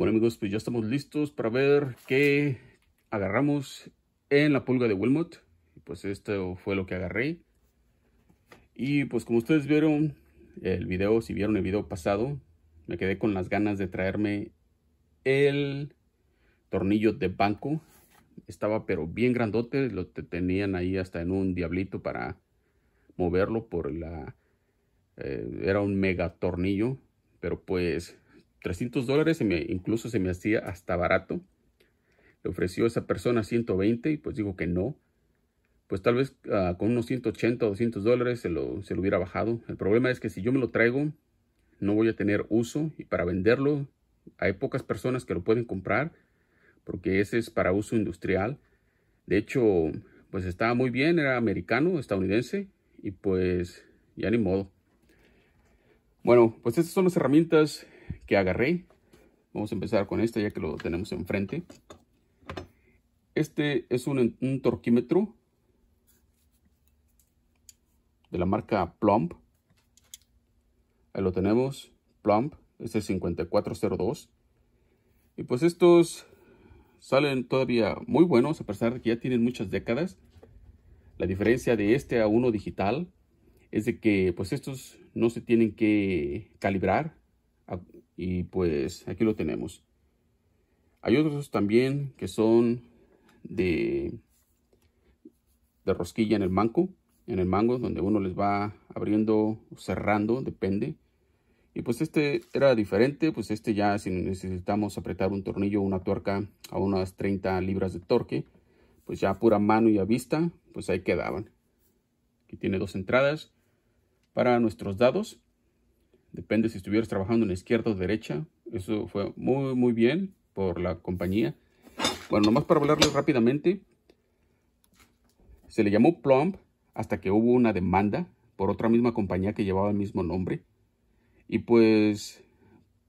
Bueno amigos, pues ya estamos listos para ver qué agarramos en la pulga de Wilmot. Pues esto fue lo que agarré. Y pues como ustedes vieron el video, si vieron el video pasado, me quedé con las ganas de traerme el tornillo de banco. Estaba pero bien grandote, lo tenían ahí hasta en un diablito para moverlo por la... Eh, era un mega tornillo, pero pues 300 dólares me, incluso se me hacía hasta barato. Le ofreció a esa persona 120 y pues digo que no. Pues tal vez ah, con unos 180 o 200 dólares se lo, se lo hubiera bajado. El problema es que si yo me lo traigo, no voy a tener uso y para venderlo hay pocas personas que lo pueden comprar porque ese es para uso industrial. De hecho, pues estaba muy bien, era americano, estadounidense y pues ya ni modo. Bueno, pues estas son las herramientas que agarré. Vamos a empezar con este ya que lo tenemos enfrente. Este es un, torquímetro de la marca Plump. Ahí lo tenemos, Plump, este es 5402. Y pues estos salen todavía muy buenos, a pesar de que ya tienen muchas décadas. La diferencia de este a uno digital es de que pues estos no se tienen que calibrar y pues aquí lo tenemos. Hay otros también que son de, de rosquilla en el manco, En el mango donde uno les va abriendo o cerrando, depende. Y pues este era diferente, pues este ya si necesitamos apretar un tornillo una tuerca a unas 30 libras de torque, pues ya a pura mano y a vista, pues ahí quedaban. Aquí tiene dos entradas para nuestros dados. Depende si estuvieras trabajando en izquierda o derecha. Eso fue muy, muy bien por la compañía. Bueno, nomás para hablarles rápidamente. Se le llamó Plump hasta que hubo una demanda por otra misma compañía que llevaba el mismo nombre. Y pues,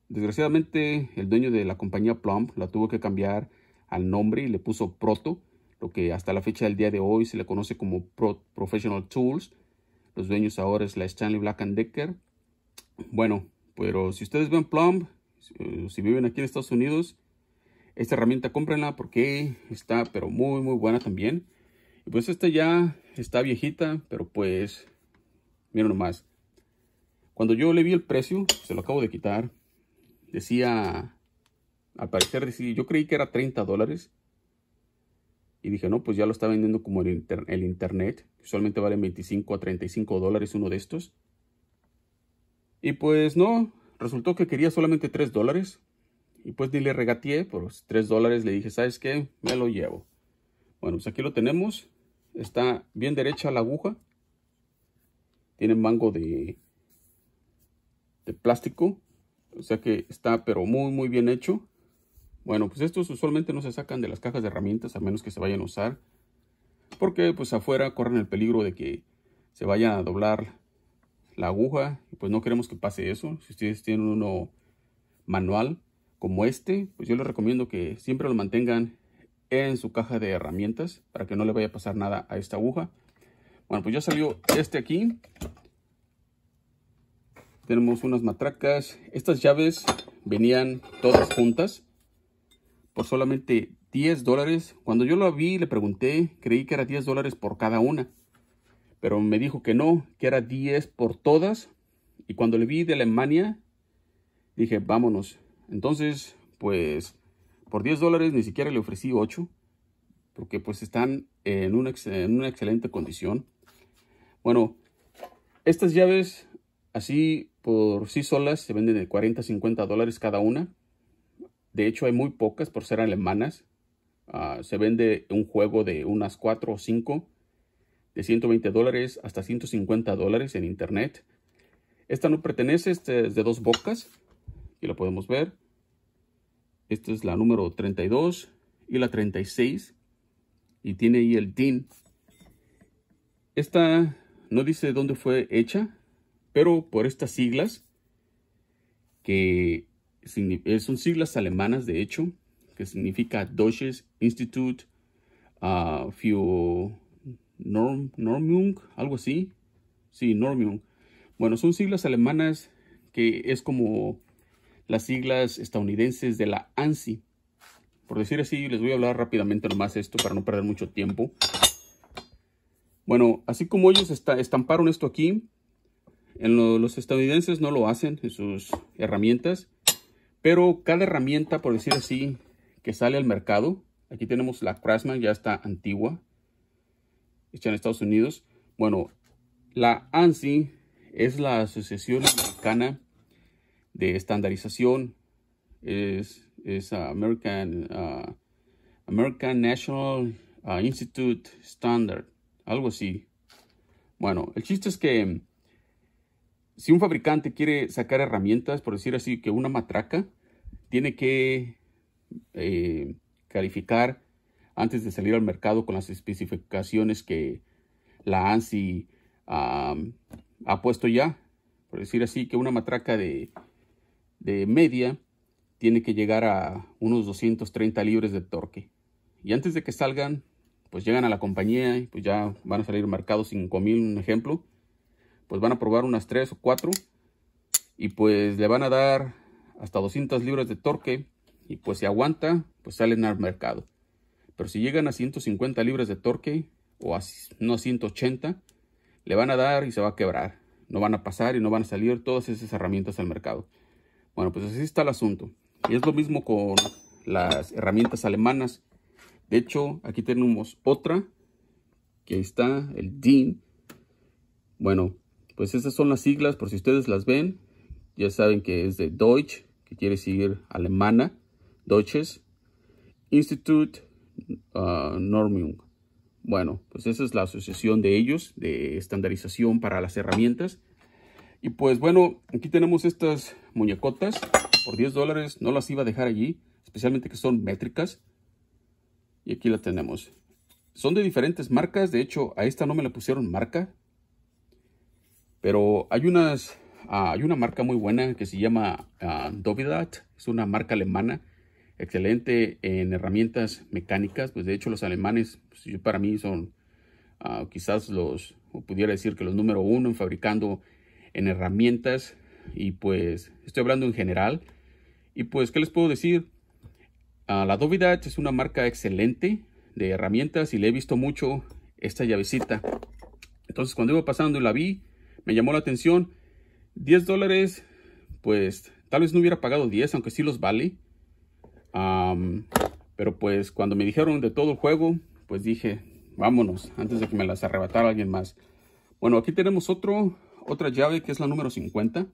desgraciadamente, el dueño de la compañía Plump la tuvo que cambiar al nombre y le puso Proto, lo que hasta la fecha del día de hoy se le conoce como Professional Tools. Los dueños ahora es la Stanley Black Decker bueno, pero si ustedes ven Plumb, eh, si viven aquí en Estados Unidos, esta herramienta cómprenla porque está pero muy muy buena también. Y pues esta ya está viejita, pero pues miren nomás. Cuando yo le vi el precio, se lo acabo de quitar, decía, al parecer decía, yo creí que era 30 dólares. Y dije, no, pues ya lo está vendiendo como el, el internet. Usualmente vale 25 a 35 dólares uno de estos. Y pues no, resultó que quería solamente 3 dólares. Y pues ni le regateé, por 3 dólares le dije, ¿sabes qué? Me lo llevo. Bueno, pues aquí lo tenemos. Está bien derecha la aguja. Tiene mango de, de plástico. O sea que está pero muy muy bien hecho. Bueno, pues estos usualmente no se sacan de las cajas de herramientas a menos que se vayan a usar. Porque pues afuera corren el peligro de que se vaya a doblar la aguja. Pues no queremos que pase eso. Si ustedes tienen uno manual como este, pues yo les recomiendo que siempre lo mantengan en su caja de herramientas para que no le vaya a pasar nada a esta aguja. Bueno, pues ya salió este aquí. Tenemos unas matracas. Estas llaves venían todas juntas por solamente 10 dólares. Cuando yo lo vi, le pregunté, creí que era 10 dólares por cada una pero me dijo que no, que era 10 por todas. Y cuando le vi de Alemania, dije, vámonos. Entonces, pues, por 10 dólares ni siquiera le ofrecí 8, porque pues están en una, en una excelente condición. Bueno, estas llaves así por sí solas se venden de 40 50 dólares cada una. De hecho, hay muy pocas por ser alemanas. Ah, se vende un juego de unas 4 o 5 de 120 dólares hasta 150 dólares en internet. Esta no pertenece, esta es de dos bocas, y la podemos ver. Esta es la número 32 y la 36, y tiene ahí el DIN. Esta no dice dónde fue hecha, pero por estas siglas, que son siglas alemanas de hecho, que significa Deutsches Institut ah, für Norm, Normung, algo así. Sí, Normung. Bueno, son siglas alemanas que es como las siglas estadounidenses de la ANSI. Por decir así, les voy a hablar rápidamente nomás esto para no perder mucho tiempo. Bueno, así como ellos estamparon esto aquí, en los estadounidenses no lo hacen en sus herramientas, pero cada herramienta, por decir así, que sale al mercado, aquí tenemos la Craftsman, ya está antigua, Está en Estados Unidos. Bueno, la ANSI es la Asociación Americana de Estandarización. Es, American, uh, American National uh, Institute Standard, algo así. Bueno, el chiste es que mm, si un fabricante quiere sacar herramientas, por decir así, que una matraca, tiene que eh, calificar antes de salir al mercado con las especificaciones que la ANSI ha puesto ya. Por decir así, que una matraca de, media tiene que llegar a unos 230 libras de torque. Y antes de que salgan, pues llegan a la compañía y pues ya van a salir marcados 5000, un ejemplo. Pues van a probar unas 3 o 4 y pues le van a dar hasta 200 libras de torque y pues si aguanta, pues salen al mercado. Pero si llegan a 150 libras de torque o a no 180, le van a dar y se va a quebrar. No van a pasar y no van a salir todas esas herramientas al mercado. Bueno, pues así está el asunto. Y es lo mismo con las herramientas alemanas. De hecho, aquí tenemos otra, que está el DIN. Bueno, pues esas son las siglas, por si ustedes las ven. Ya saben que es de Deutsch, que quiere decir alemana. Deutsches Institut Ah, Normium. Bueno, pues esa es la asociación de ellos, de estandarización para las herramientas. Y pues bueno, aquí tenemos estas muñecotas por 10 dólares. No las iba a dejar allí, especialmente que son métricas. Y aquí las tenemos. Son de diferentes marcas. De hecho, a esta no me la pusieron marca. Pero hay unas... Ah, hay una marca muy buena que se llama ah, Dovidat. Es una marca alemana excelente en herramientas mecánicas, pues de hecho los alemanes pues, yo para mí son ah, quizás los, o pudiera decir que los número uno en fabricando en herramientas y pues estoy hablando en general y pues qué les puedo decir, ah, la Dovidach es una marca excelente de herramientas y le he visto mucho esta llavecita. Entonces cuando iba pasando y la vi, me llamó la atención. 10 dólares, pues tal vez no hubiera pagado 10, aunque sí los vale pero pues cuando me dijeron de todo el juego, pues dije, vámonos, antes de que me las arrebatara alguien más. Bueno, aquí tenemos otro, otra llave que es la número 50.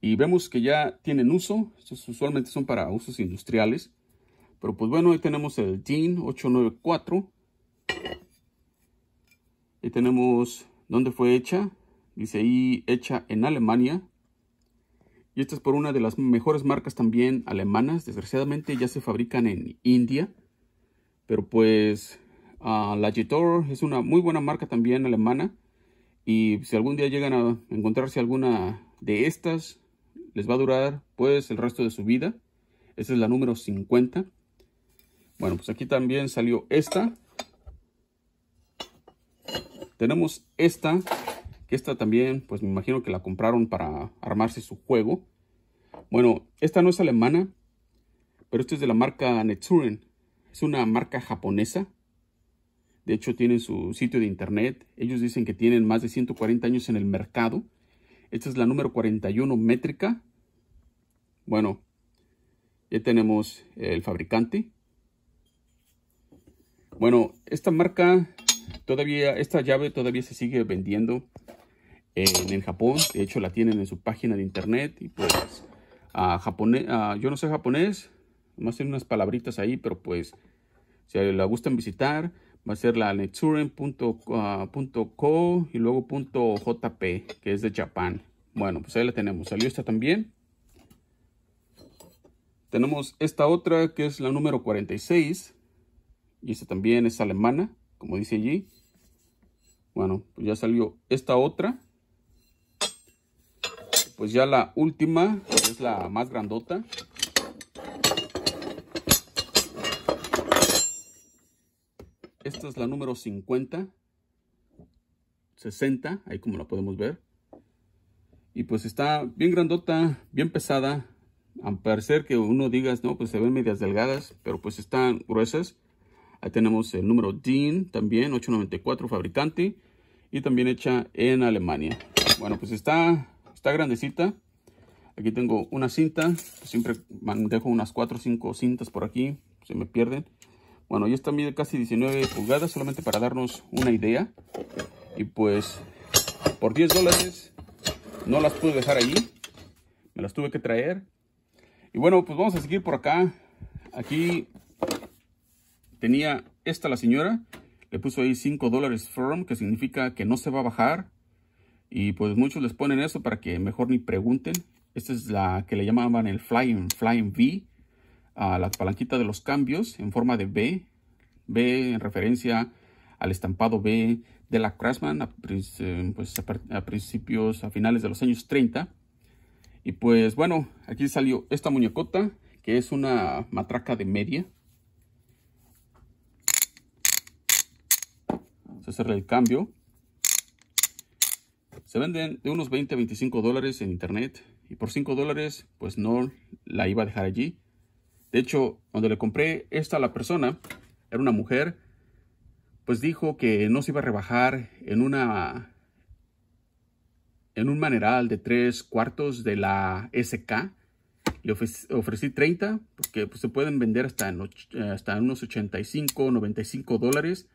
Y vemos que ya tienen uso, Estos usualmente son para usos industriales. Pero pues bueno, ahí tenemos el DIN 894. Ahí tenemos dónde fue hecha. Dice ahí, hecha en Alemania y esta es por una de las mejores marcas también alemanas. Desgraciadamente ya se fabrican en India. Pero pues ah, la Jitor es una muy buena marca también alemana. Y si algún día llegan a encontrarse alguna de estas, les va a durar pues el resto de su vida. Esta es la número 50. Bueno, pues aquí también salió esta. Tenemos esta, que esta también, pues me imagino que la compraron para armarse su juego. Bueno, esta no es alemana, pero esta es de la marca Netsuren. Es una marca japonesa. De hecho, tienen su sitio de internet. Ellos dicen que tienen más de 140 años en el mercado. Esta es la número 41 métrica. Bueno, ya tenemos el fabricante. Bueno, esta marca todavía, esta llave todavía se sigue vendiendo en, Japón. De hecho, la tienen en su página de internet y pues japonés, yo no sé japonés, más tiene unas palabritas ahí, pero pues si la gustan visitar, va a ser la netsuren.co ah, y luego .jp, que es de Japón. Bueno, pues ahí la tenemos. Salió esta también. Tenemos esta otra que es la número 46. Y esta también es alemana, como dice allí. Bueno, pues ya salió esta otra pues ya la última, es la más grandota. Esta es la número 50, 60, ahí como la podemos ver. Y pues está bien grandota, bien pesada. A parecer que uno digas, no, pues se ven medias delgadas, pero pues están gruesas. Ahí tenemos el número DIN, también 894 fabricante y también hecha en Alemania. Bueno, pues está está grandecita. Aquí tengo una cinta, siempre dejo unas 4 o 5 cintas por aquí, se me pierden. Bueno, y esta mide casi 19 pulgadas, solamente para darnos una idea. Y pues, por 10 dólares, no las pude dejar allí. Me las tuve que traer. Y bueno, pues vamos a seguir por acá. Aquí tenía esta la señora. Le puso ahí 5 dólares firm, que significa que no se va a bajar. Y pues muchos les ponen eso para que mejor ni pregunten. Esta es la que le llamaban el Flying, flying V. A la palanquita de los cambios en forma de B. B en referencia al estampado B de la Craftsman a, eh, pues, principios, a finales de los años 30. Y pues bueno, aquí salió esta muñecota que es una matraca de media. Se a el cambio. Se venden de unos 20 a 25 dólares en internet y por 5 dólares pues no la iba a dejar allí. De hecho, cuando le compré esta a la persona, era una mujer, pues dijo que no se iba a rebajar en una en un maneral de 3 cuartos de la SK. Le ofrecí, 30 porque pues, se pueden vender hasta, en, eh, hasta unos 85, 95 dólares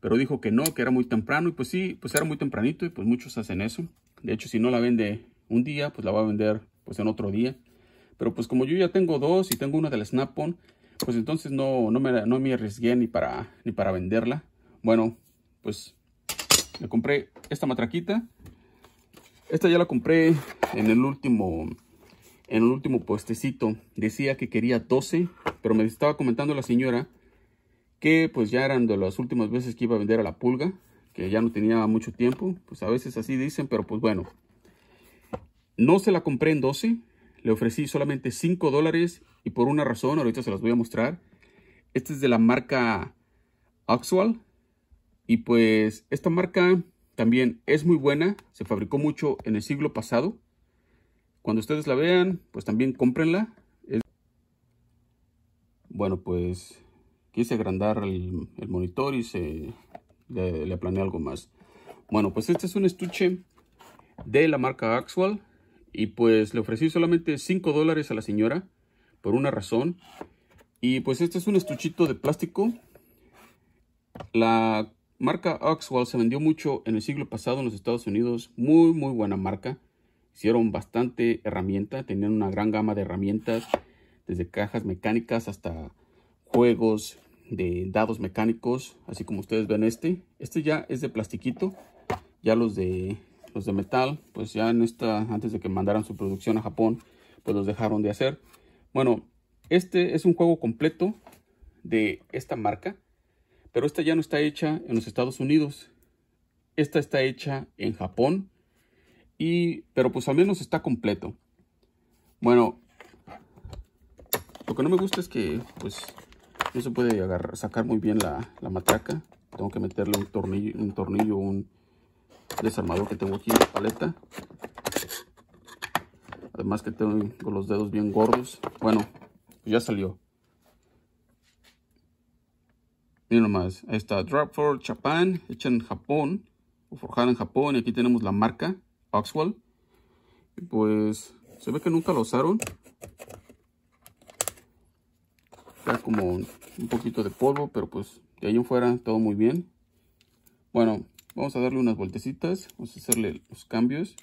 pero dijo que no, que era muy temprano y pues sí, pues era muy tempranito y pues muchos hacen eso. De hecho, si no la vende un día, pues la va a vender pues en otro día. Pero pues como yo ya tengo dos y tengo una la Snap-on, pues entonces no, no, me, no me arriesgué ni para, ni para venderla. Bueno, pues me compré esta matraquita. Esta ya la compré en el último en el último postecito. Decía que quería 12, pero me estaba comentando la señora que pues ya eran de las últimas veces que iba a vender a la pulga, que ya no tenía mucho tiempo, pues a veces así dicen, pero pues bueno. No se la compré en 12, le ofrecí solamente 5 dólares y por una razón, ahorita se las voy a mostrar. Esta es de la marca Axual y pues esta marca también es muy buena, se fabricó mucho en el siglo pasado. Cuando ustedes la vean, pues también cómprenla. Bueno, pues quise agrandar el, monitor y se le, le, planeé algo más. Bueno, pues este es un estuche de la marca Axwell y pues le ofrecí solamente 5 dólares a la señora por una razón. Y pues este es un estuchito de plástico. La marca Axwell se vendió mucho en el siglo pasado en los Estados Unidos. Muy, muy buena marca. Hicieron bastante herramienta. Tenían una gran gama de herramientas. Desde cajas mecánicas hasta juegos, de dados mecánicos, así como ustedes ven este. Este ya es de plastiquito, ya los de, los de metal, pues ya en esta, antes de que mandaran su producción a Japón, pues los dejaron de hacer. Bueno, este es un juego completo de esta marca, pero esta ya no está hecha en los Estados Unidos. Esta está hecha en Japón, y, pero pues al menos está completo. Bueno, lo que no me gusta es que pues no se puede agarrar, sacar muy bien la, matraca. Tengo que meterle un tornillo, un tornillo, un desarmador que tengo aquí en la paleta. Además que tengo los dedos bien gordos. Bueno, ya salió. Miren nomás, ahí está Dropford Japan, hecha en Japón, o forjada en Japón. Y aquí tenemos la marca Oxwell. pues se ve que nunca lo usaron como un poquito de polvo, pero pues de ahí en fuera todo muy bien. Bueno, vamos a darle unas vueltecitas. Vamos a hacerle los cambios.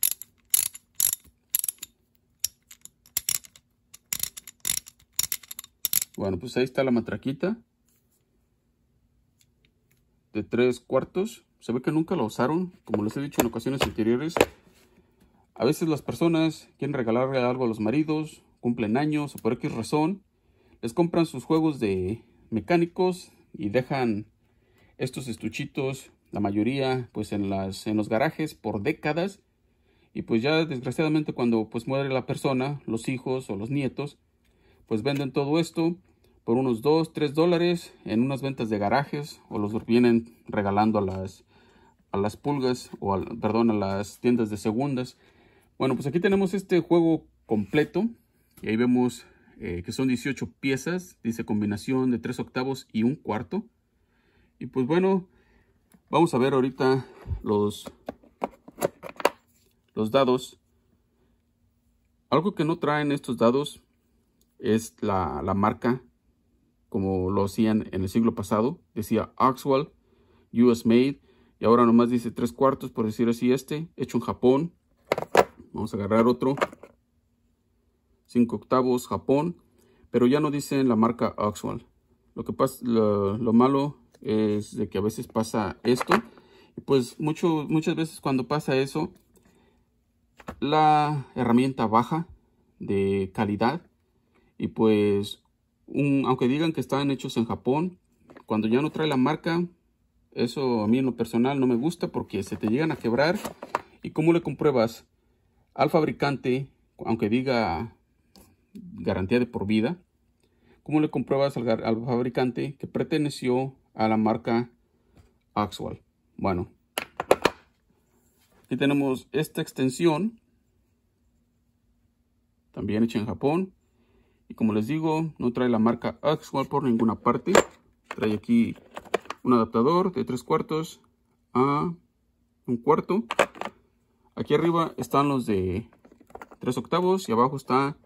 Bueno, pues ahí está la matraquita. De tres cuartos. Se ve que nunca la usaron. Como les he dicho en ocasiones anteriores. A veces las personas quieren regalarle algo a los maridos. Cumplen años o por X razón les compran sus juegos de mecánicos y dejan estos estuchitos, la mayoría, pues en, las, en los garajes por décadas. Y pues ya desgraciadamente cuando pues muere la persona, los hijos o los nietos, pues venden todo esto por unos 2, 3 dólares en unas ventas de garajes o los vienen regalando a las, a las pulgas o perdón, a las tiendas de segundas. Bueno, pues aquí tenemos este juego completo y ahí vemos eh, que son 18 piezas, dice combinación de 3 octavos y 1 cuarto. Y pues bueno, vamos a ver ahorita los, los dados. Algo que no traen estos dados es la, la marca, como lo hacían en el siglo pasado. Decía Oxwell, US Made, y ahora nomás dice 3 cuartos, por decir así este, hecho en Japón. Vamos a agarrar otro. 5 octavos, Japón, pero ya no dicen la marca actual Lo que pasa, lo, malo es de que a veces pasa esto. pues mucho, muchas veces cuando pasa eso, la herramienta baja de calidad. Y pues, aunque digan que están hechos en Japón, cuando ya no trae la marca, eso a mí en lo personal no me gusta porque se te llegan a quebrar. ¿Y cómo le compruebas? Al fabricante, aunque diga garantía de por vida. ¿Cómo le compruebas al, fabricante que perteneció a la marca Axwell? Bueno, aquí tenemos esta extensión, también hecha en Japón. Y como les digo, no trae la marca Axwell por ninguna parte. Trae aquí un adaptador de 3 cuartos a un cuarto. Aquí arriba están los de 3 octavos y abajo está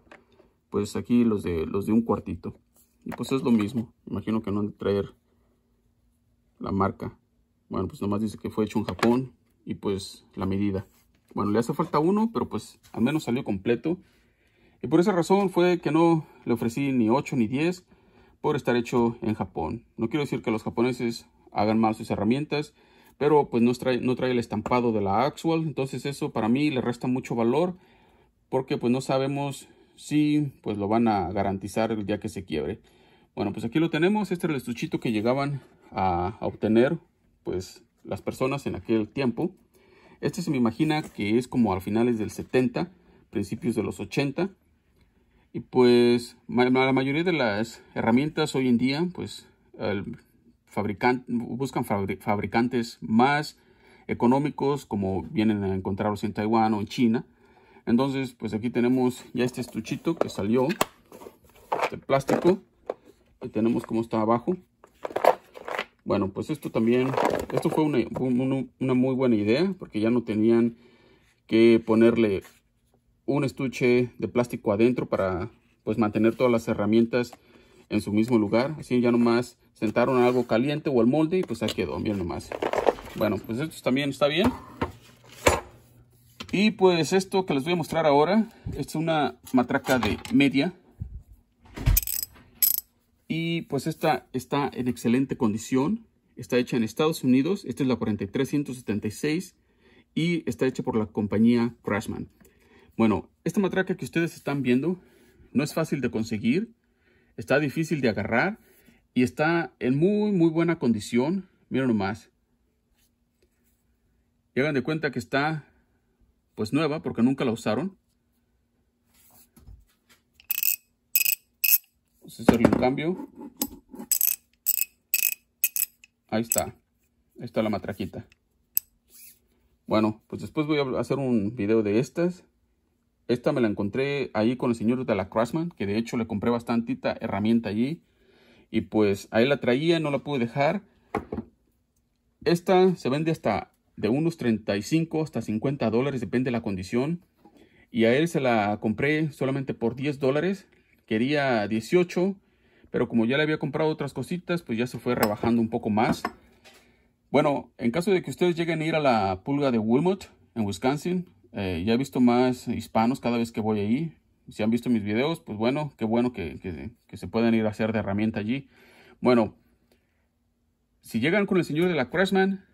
pues aquí los de los de un cuartito y pues es lo mismo imagino que no han de traer la marca bueno pues nomás dice que fue hecho en Japón y pues la medida bueno le hace falta uno pero pues al menos salió completo y por esa razón fue que no le ofrecí ni 8 ni 10 por estar hecho en Japón no quiero decir que los japoneses hagan mal sus herramientas pero pues no trae, no trae el estampado de la actual entonces eso para mí le resta mucho valor porque pues no sabemos si pues lo van a garantizar el día que se quiebre. Bueno, pues aquí lo tenemos. Este era el estuchito que llegaban a, obtener pues las personas en aquel tiempo. Este se me imagina que es como a finales del 70, principios de los 80. Y pues la mayoría de las herramientas hoy en día, pues buscan fabricantes más económicos como vienen a encontrarlos en Taiwán o en China entonces, pues aquí tenemos ya este estuchito que salió de plástico. Y tenemos como está abajo. Bueno, pues esto también, esto fue una, muy buena idea porque ya no tenían que ponerle un estuche de plástico adentro para pues mantener todas las herramientas en su mismo lugar. Así ya nomás sentaron algo caliente o el molde y pues ahí quedó, bien nomás. Bueno, pues esto también está bien. Y pues esto que les voy a mostrar ahora es una matraca de media. Y pues esta está en excelente condición. Está hecha en Estados Unidos. Esta es la 4376. y está hecha por la compañía Crashman. Bueno, esta matraca que ustedes están viendo no es fácil de conseguir. Está difícil de agarrar y está en muy, muy buena condición. Miren nomás. Y hagan de cuenta que está pues nueva porque nunca la usaron. Vamos a hacerle un cambio. Ahí está. Ahí está la matraquita. Bueno, pues después voy a hacer un video de estas. Esta me la encontré ahí con el señor de la Craftsman, que de hecho le compré bastantita herramienta allí. Y pues ahí la traía, no la pude dejar. Esta se vende hasta de unos 35 hasta 50 dólares, depende de la condición. Y a él se la compré solamente por 10 dólares. Quería 18, pero como ya le había comprado otras cositas, pues ya se fue rebajando un poco más. Bueno, en caso de que ustedes lleguen a ir a la pulga de Wilmot en Wisconsin, eh, ya he visto más hispanos cada vez que voy ahí. Si han visto mis videos, pues bueno, qué bueno que, que, que se pueden ir a hacer de herramienta allí. Bueno, si llegan con el señor de la Crashman,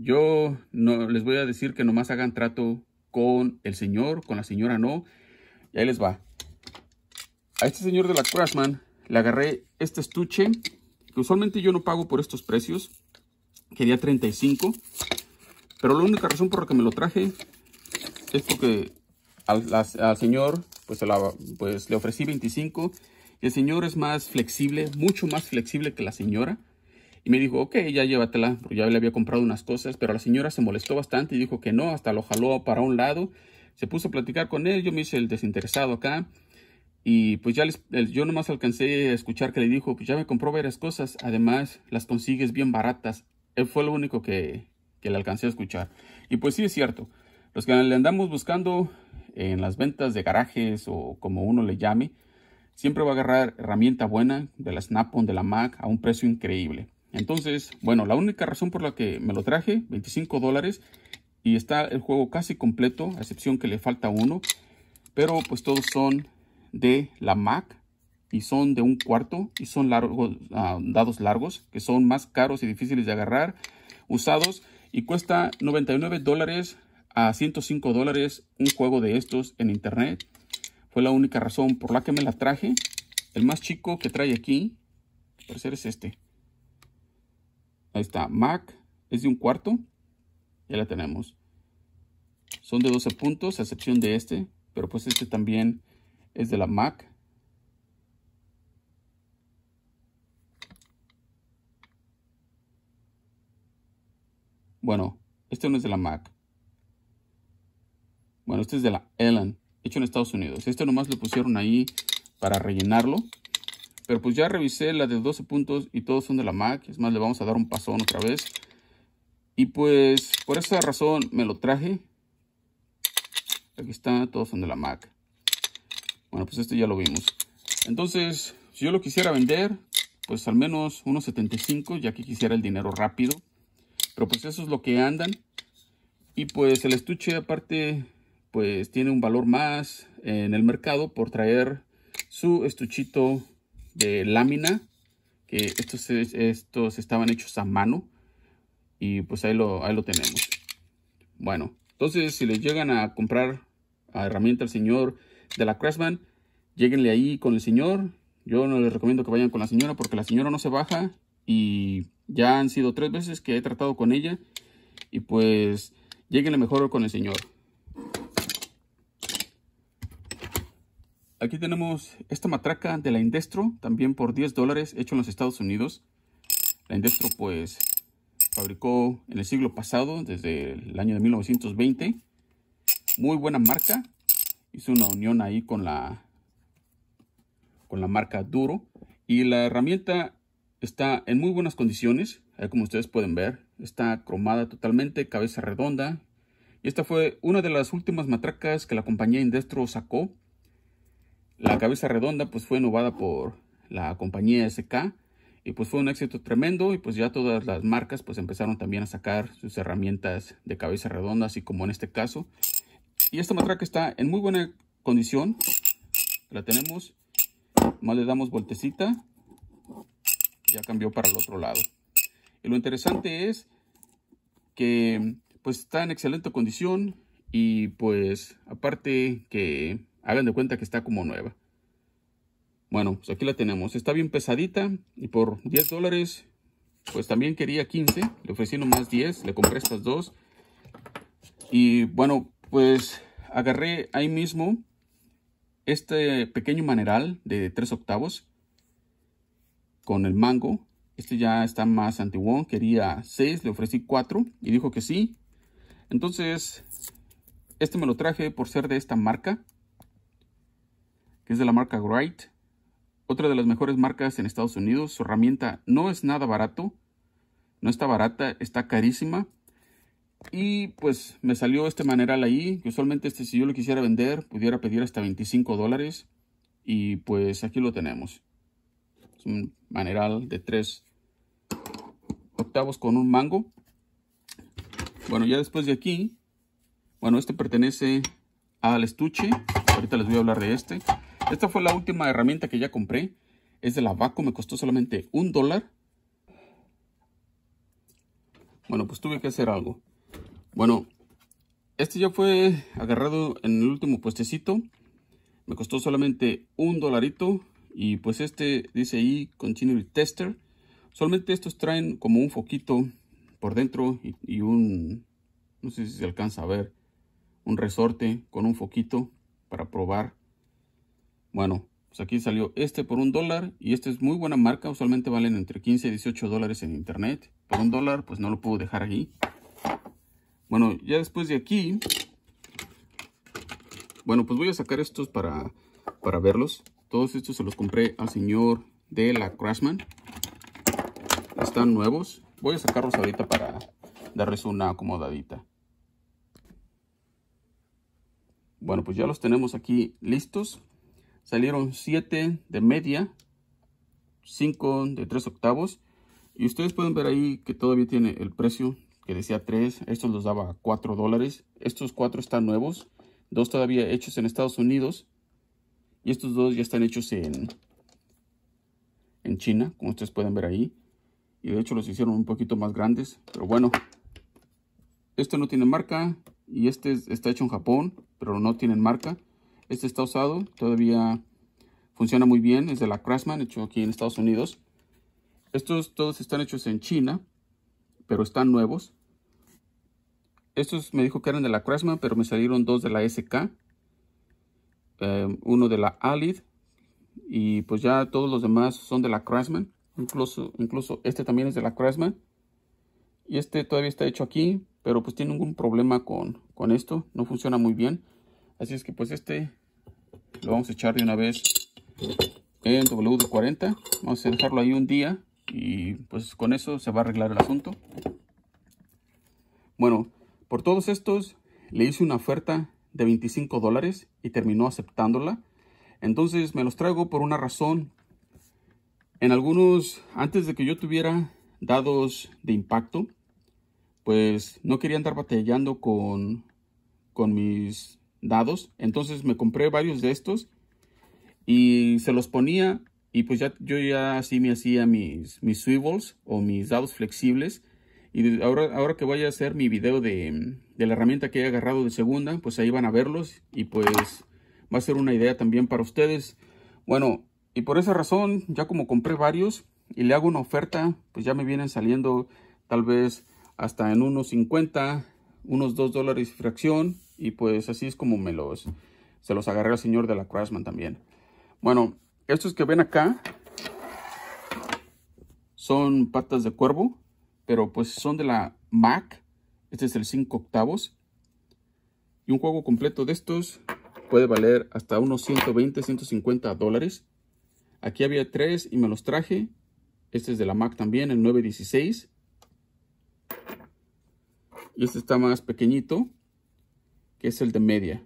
yo no les voy a decir que nomás hagan trato con el señor, con la señora no. Y ahí les va. A este señor de la Crashman le agarré este estuche, que usualmente yo no pago por estos precios. Quería 35. Pero la única razón por la que me lo traje es porque al, señor pues, pues, le ofrecí 25. el señor es más flexible, mucho más flexible que la señora. Y me dijo, ok, ya llévatela. Ya le había comprado unas cosas, pero la señora se molestó bastante y dijo que no, hasta lo jaló para un lado. Se puso a platicar con él, yo me hice el desinteresado acá. Y pues ya les, yo nomás alcancé a escuchar que le dijo, pues ya me compró varias cosas, además las consigues bien baratas. Él fue lo único que, que le alcancé a escuchar. Y pues sí es cierto, los que le andamos buscando en las ventas de garajes o como uno le llame, siempre va a agarrar herramienta buena de la Snap-on, de la Mac, a un precio increíble. Entonces, bueno, la única razón por la que me lo traje, 25 dólares, y está el juego casi completo, a excepción que le falta uno. Pero pues todos son de la Mac y son de un cuarto y son largos, ah, dados largos, que son más caros y difíciles de agarrar, usados. Y cuesta 99 dólares a 105 dólares un juego de estos en internet. Fue la única razón por la que me la traje. El más chico que trae aquí, al parecer es este. Ahí está, MAC es de un cuarto. Ya la tenemos. Son de 12 puntos, a excepción de este. Pero pues este también es de la MAC. Bueno, este no es de la Mac. Bueno, este es de la Ellen, hecho en Estados Unidos. Este nomás lo pusieron ahí para rellenarlo. Pero pues ya revisé la de 12 puntos y todos son de la Mac. Es más, le vamos a dar un pasón otra vez. Y pues por esa razón me lo traje. Aquí está, todos son de la Mac. Bueno, pues este ya lo vimos. Entonces, si yo lo quisiera vender, pues al menos unos 75, ya que quisiera el dinero rápido. Pero pues eso es lo que andan. Y pues el estuche aparte, pues tiene un valor más en el mercado por traer su estuchito de lámina, que estos, estos estaban hechos a mano. Y pues ahí lo, ahí lo tenemos. Bueno, entonces si les llegan a comprar a herramienta al señor de la Craftsman, lleguenle ahí con el señor. Yo no les recomiendo que vayan con la señora porque la señora no se baja y ya han sido tres veces que he tratado con ella y pues lleguenle mejor con el señor. Aquí tenemos esta matraca de la Indestro, también por 10 dólares, hecho en los Estados Unidos. La Indestro pues fabricó en el siglo pasado, desde el año de 1920. Muy buena marca. Hizo una unión ahí con la, con la marca Duro. Y la herramienta está en muy buenas condiciones. como ustedes pueden ver, está cromada totalmente, cabeza redonda. Y esta fue una de las últimas matracas que la compañía Indestro sacó. La cabeza redonda pues fue innovada por la compañía SK y pues fue un éxito tremendo y pues ya todas las marcas pues empezaron también a sacar sus herramientas de cabeza redonda así como en este caso. Y esta matraca está en muy buena condición. La tenemos. Más le damos voltecita. Ya cambió para el otro lado. Y lo interesante es que pues está en excelente condición y pues aparte que Hagan de cuenta que está como nueva. Bueno, pues aquí la tenemos. Está bien pesadita y por 10 dólares, pues también quería 15. Le ofrecí nomás 10, le compré estas dos. Y bueno, pues agarré ahí mismo este pequeño maneral de 3 octavos con el mango. Este ya está más antiguo, quería 6, le ofrecí 4 y dijo que sí. Entonces, este me lo traje por ser de esta marca que es de la marca Wright. Otra de las mejores marcas en Estados Unidos. Su herramienta no es nada barato. No está barata, está carísima. Y pues me salió este maneral ahí, que usualmente este, si yo lo quisiera vender, pudiera pedir hasta 25 dólares. Y pues aquí lo tenemos. Es un maneral de 3 octavos con un mango. Bueno, ya después de aquí, bueno, este pertenece al estuche. Ahorita les voy a hablar de este. Esta fue la última herramienta que ya compré. Es de la Vaco, me costó solamente un dólar. Bueno, pues tuve que hacer algo. Bueno, este ya fue agarrado en el último puestecito. Me costó solamente un dolarito. Y pues este dice ahí Continuity Tester. Solamente estos traen como un foquito por dentro y un, no sé si se alcanza a ver, un resorte con un foquito para probar bueno, pues aquí salió este por un dólar y este es muy buena marca. Usualmente valen entre 15 y 18 dólares en internet. Por un dólar, pues no lo puedo dejar aquí. Bueno, ya después de aquí... Bueno, pues voy a sacar estos para, para verlos. Todos estos se los compré al señor de la Crashman. Están nuevos. Voy a sacarlos ahorita para darles una acomodadita. Bueno, pues ya los tenemos aquí listos salieron 7 de media, 5 de 3 octavos. Y ustedes pueden ver ahí que todavía tiene el precio que decía 3. Estos los daba 4 dólares. Estos 4 están nuevos. Dos todavía hechos en Estados Unidos. Y estos dos ya están hechos en, en China, como ustedes pueden ver ahí. Y de hecho los hicieron un poquito más grandes. Pero bueno, este no tiene marca. Y este está hecho en Japón, pero no tienen marca. Este está usado, todavía funciona muy bien, es de la Craftsman, hecho aquí en Estados Unidos. Estos todos están hechos en China, pero están nuevos. Estos me dijo que eran de la Craftsman, pero me salieron dos de la SK. Eh, uno de la Alid. Y pues ya todos los demás son de la Craftsman. Incluso, incluso este también es de la Craftsman. Y este todavía está hecho aquí, pero pues tiene algún problema con, con esto. No funciona muy bien. Así es que pues este lo vamos a echar de una vez en WD-40 vamos a dejarlo ahí un día y pues con eso se va a arreglar el asunto bueno por todos estos le hice una oferta de 25 dólares y terminó aceptándola entonces me los traigo por una razón en algunos antes de que yo tuviera dados de impacto pues no quería andar batallando con con mis dados. Entonces me compré varios de estos y se los ponía y pues ya yo ya así me hacía mis, mis swivels o mis dados flexibles. Y ahora, ahora que voy a hacer mi video de, de la herramienta que he agarrado de segunda, pues ahí van a verlos y pues va a ser una idea también para ustedes. Bueno, y por esa razón, ya como compré varios y le hago una oferta, pues ya me vienen saliendo tal vez hasta en unos 50, unos 2 dólares fracción y pues así es como me los, se los agarré al señor de la craftsman también. Bueno, estos que ven acá son patas de cuervo, pero pues son de la Mac. Este es el 5 octavos. Y un juego completo de estos puede valer hasta unos 120, 150 dólares. Aquí había tres y me los traje. Este es de la Mac también, el 916. Y este está más pequeñito que es el de media.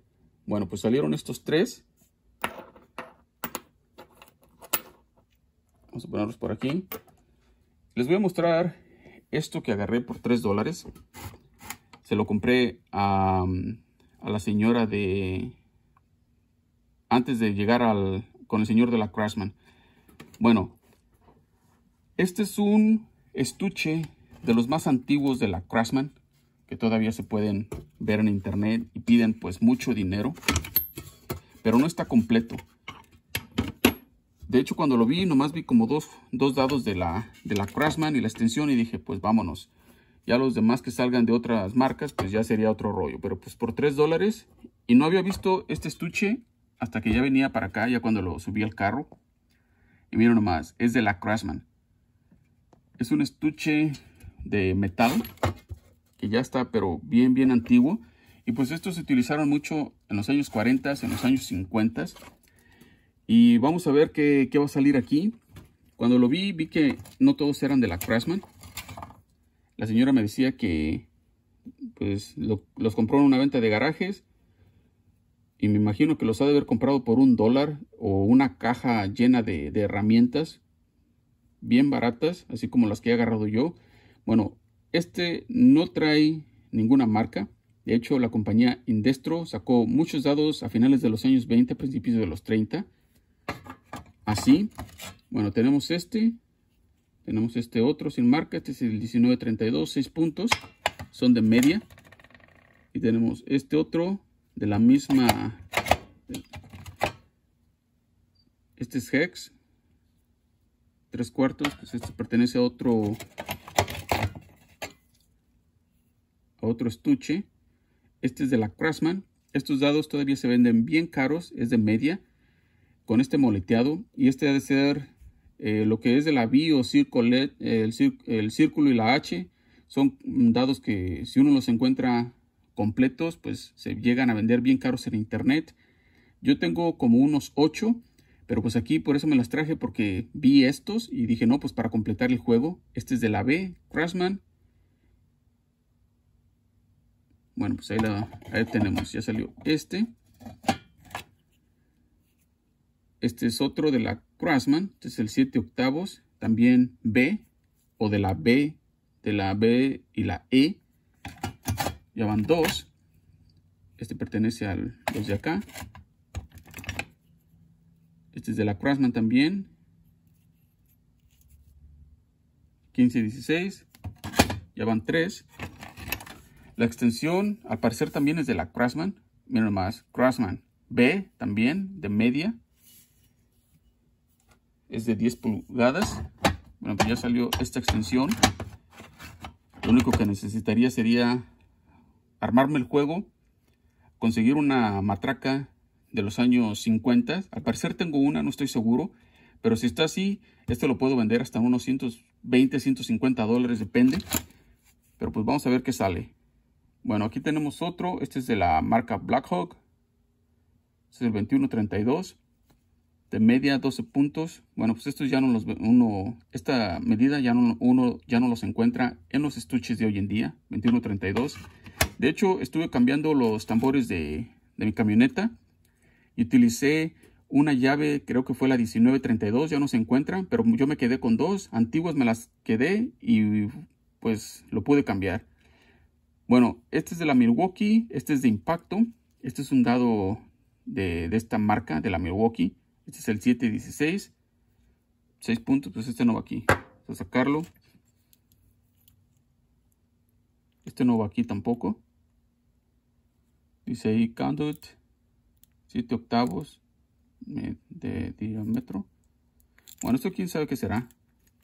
Bueno, pues salieron estos tres. Vamos a ponerlos por aquí. Les voy a mostrar esto que agarré por 3 dólares. Se lo compré um, a, la señora de... Antes de llegar al, con el señor de la Craftsman Bueno, este es un estuche de los más antiguos de la Craftsman que todavía se pueden ver en internet y piden pues mucho dinero, pero no está completo. De hecho, cuando lo vi, nomás vi como dos, dos dados de la, de la Craftsman y la extensión y dije, pues vámonos. Ya los demás que salgan de otras marcas, pues ya sería otro rollo. Pero pues por 3 dólares. Y no había visto este estuche hasta que ya venía para acá, ya cuando lo subí al carro. Y miren nomás, es de la Craftsman. Es un estuche de metal que ya está pero bien bien antiguo y pues estos se utilizaron mucho en los años 40, en los años 50 y vamos a ver qué, va a salir aquí. Cuando lo vi, vi que no todos eran de la Craftsman. La señora me decía que pues los compró en una venta de garajes y me imagino que los ha de haber comprado por un dólar o una caja llena de herramientas bien baratas, así como las que he agarrado yo. Bueno, este no trae ninguna marca. De hecho, la compañía Indestro sacó muchos dados a finales de los años 20, principios de los 30. Así, bueno, tenemos este. Tenemos este otro sin marca. Este es el 1932, 6 puntos. Son de media. Y tenemos este otro de la misma... Este es Hex. Tres cuartos. Pues este pertenece a otro otro estuche. Este es de la Craftsman. Estos dados todavía se venden bien caros, es de media, con este moleteado. Y este ha de ser eh, lo que es de la bio, o e, el, el círculo y la H. Son dados que si uno los encuentra completos, pues se llegan a vender bien caros en internet. Yo tengo como unos 8, pero pues aquí por eso me las traje porque vi estos y dije, no, pues para completar el juego. Este es de la B, Craftsman. Bueno, pues ahí, la, ahí tenemos, ya salió este. Este es otro de la Craftsman, este es el 7 octavos, también B, o de la B, de la B y la E. Ya van dos. Este pertenece al los de acá. Este es de la Craftsman también. 15 y 16. Ya van tres. La extensión al parecer también es de la Craftsman. miren más, Craftsman. B también, de media. Es de 10 pulgadas. Bueno, pues ya salió esta extensión. Lo único que necesitaría sería armarme el juego, conseguir una matraca de los años 50. Al parecer tengo una, no estoy seguro. Pero si está así, esto lo puedo vender hasta unos 120, 150 dólares, depende. Pero pues vamos a ver qué sale. Bueno, aquí tenemos otro. Este es de la marca Blackhawk. Este es el 2132. De media 12 puntos. Bueno, pues estos ya no los uno esta medida ya no uno ya no los encuentra en los estuches de hoy en día, 2132. De hecho, estuve cambiando los tambores de, de mi camioneta y utilicé una llave, creo que fue la 1932, ya no se encuentra, pero yo me quedé con dos antiguas, me las quedé y pues lo pude cambiar. Bueno, este es de la Milwaukee, este es de impacto, este es un dado de, esta marca, de la Milwaukee, este es el 716, 6 puntos, pues este no va aquí, vamos a sacarlo, este no va aquí tampoco, dice ahí conduit, 7 octavos de diámetro, bueno, esto quién sabe qué será,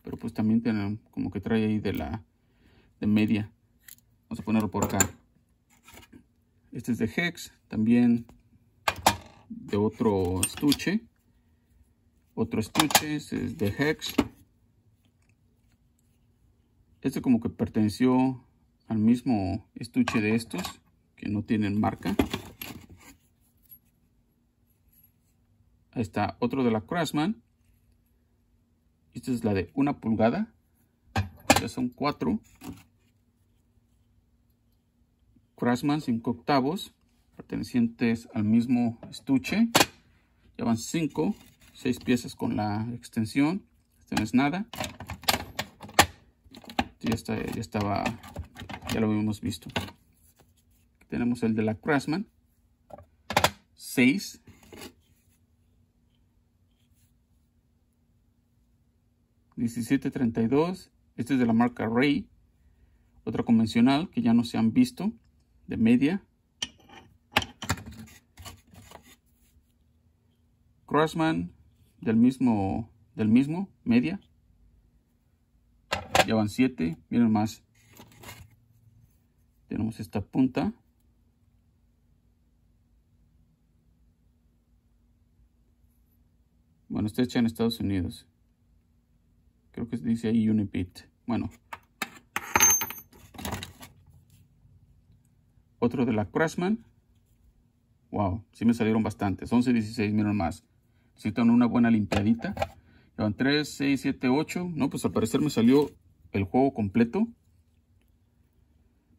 pero pues también tiene, como que trae ahí de la de media. Vamos a ponerlo por acá. Este es de Hex, también de otro estuche. Otro estuche, este es de Hex. Este como que perteneció al mismo estuche de estos, que no tienen marca. Ahí está otro de la Craftsman. Esta es la de una pulgada. Ya son cuatro. Crashman 5 octavos, pertenecientes al mismo estuche. Ya van 5, 6 piezas con la extensión. Este no es nada. ya, estaba, ya lo habíamos visto. tenemos el de la Crashman. 6. $17.32. Este es de la marca Ray. Otra convencional que ya no se han visto de media. Crossman del mismo, del mismo, media. Ya van 7, miren más. Tenemos esta punta. Bueno, está hecha en Estados Unidos. Creo que se dice ahí Unipit, Bueno, otro de la Craftsman. Wow, sí me salieron bastantes. 11, 16, miren más. Necesitan una buena limpiadita. Llevan 3, 6, 7, 8. No, pues al parecer me salió el juego completo.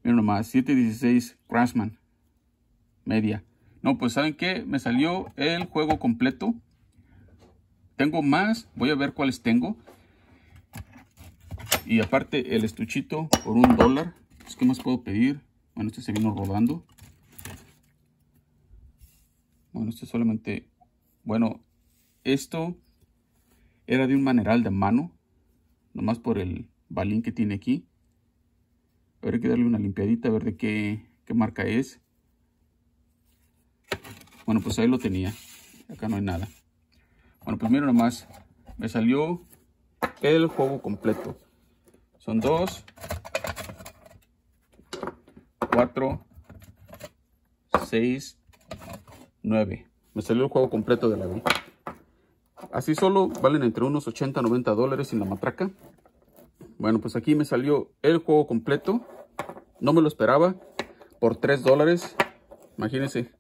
Miren nomás, 7, 16, Craftsman. Media. No, pues ¿saben qué? Me salió el juego completo. Tengo más. Voy a ver cuáles tengo. Y aparte el estuchito por un dólar. Pues, ¿Qué más puedo pedir? Bueno, este seguimos rodando. Bueno, este solamente... Bueno, esto era de un maneral de mano. Nomás por el balín que tiene aquí. hay que darle una limpiadita a ver de qué, qué marca es. Bueno, pues ahí lo tenía. Acá no hay nada. Bueno, pues mira nomás me salió el juego completo. Son dos, 4, 6, 9. Me salió el juego completo de la Wii. Así solo valen entre unos 80 a 90 dólares en la matraca. Bueno, pues aquí me salió el juego completo. No me lo esperaba. Por 3 dólares. Imagínense.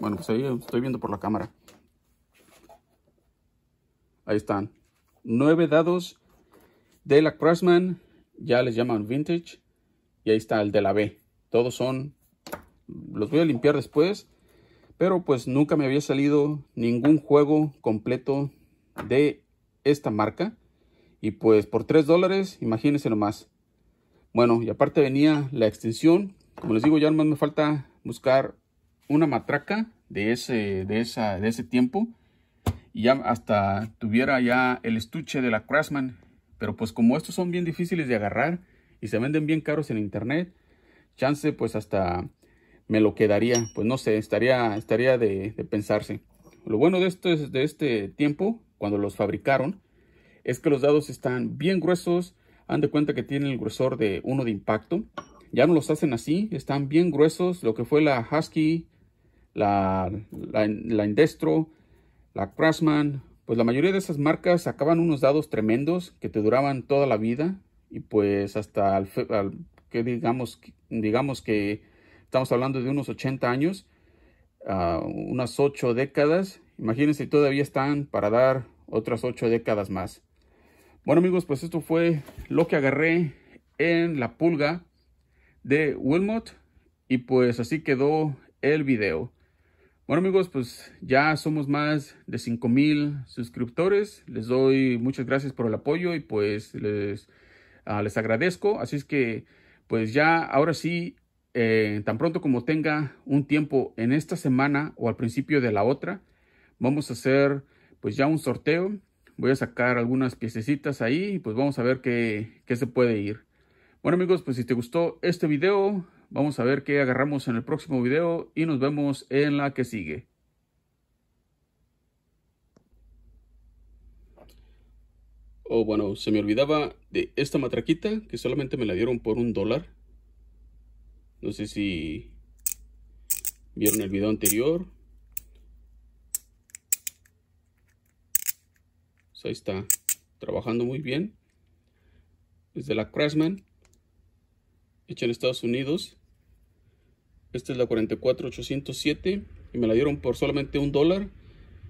Bueno, pues ahí estoy viendo por la cámara. Ahí están. 9 dados de la Craftsman ya les llaman vintage. Y ahí está el de la B. Todos son... Los voy a limpiar después. Pero pues nunca me había salido ningún juego completo de esta marca. Y pues por 3 dólares, imagínense nomás. Bueno, y aparte venía la extensión. Como les digo, ya nomás me falta buscar una matraca de ese, de de ese tiempo. Y ya hasta tuviera ya el estuche de la Craftsman pero pues como estos son bien difíciles de agarrar y se venden bien caros en internet, chance pues hasta me lo quedaría. Pues no sé, estaría, estaría de, pensarse. Lo bueno de esto es de este tiempo, cuando los fabricaron, es que los dados están bien gruesos. Han de cuenta que tienen el gruesor de uno de impacto. Ya no los hacen así, están bien gruesos. Lo que fue la Husky, la, la, la Indestro, la Craftsman, pues la mayoría de esas marcas sacaban unos dados tremendos que te duraban toda la vida y pues hasta al, que digamos, digamos que estamos hablando de unos 80 años, ah, unas 8 décadas, imagínense todavía están para dar otras 8 décadas más. Bueno amigos, pues esto fue lo que agarré en la pulga de Wilmot y pues así quedó el video. Bueno amigos, pues ya somos más de 5000 suscriptores. Les doy muchas gracias por el apoyo y pues les, ah, agradezco. Así es que pues ya ahora sí, eh, tan pronto como tenga un tiempo en esta semana o al principio de la otra, vamos a hacer pues ya un sorteo. Voy a sacar algunas piececitas ahí y pues vamos a ver qué, qué se puede ir. Bueno amigos, pues si te gustó este video, Vamos a ver qué agarramos en el próximo video y nos vemos en la que sigue. Oh, bueno, se me olvidaba de esta matraquita que solamente me la dieron por un dólar. No sé si vieron el video anterior. Pues ahí está, trabajando muy bien. Es de la Craftsman, hecha en Estados Unidos. Esta es la 44807 y me la dieron por solamente un dólar.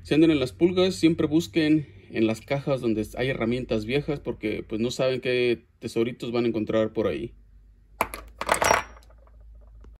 Si andan en las pulgas, siempre busquen en las cajas donde hay herramientas viejas porque pues no saben qué tesoritos van a encontrar por ahí.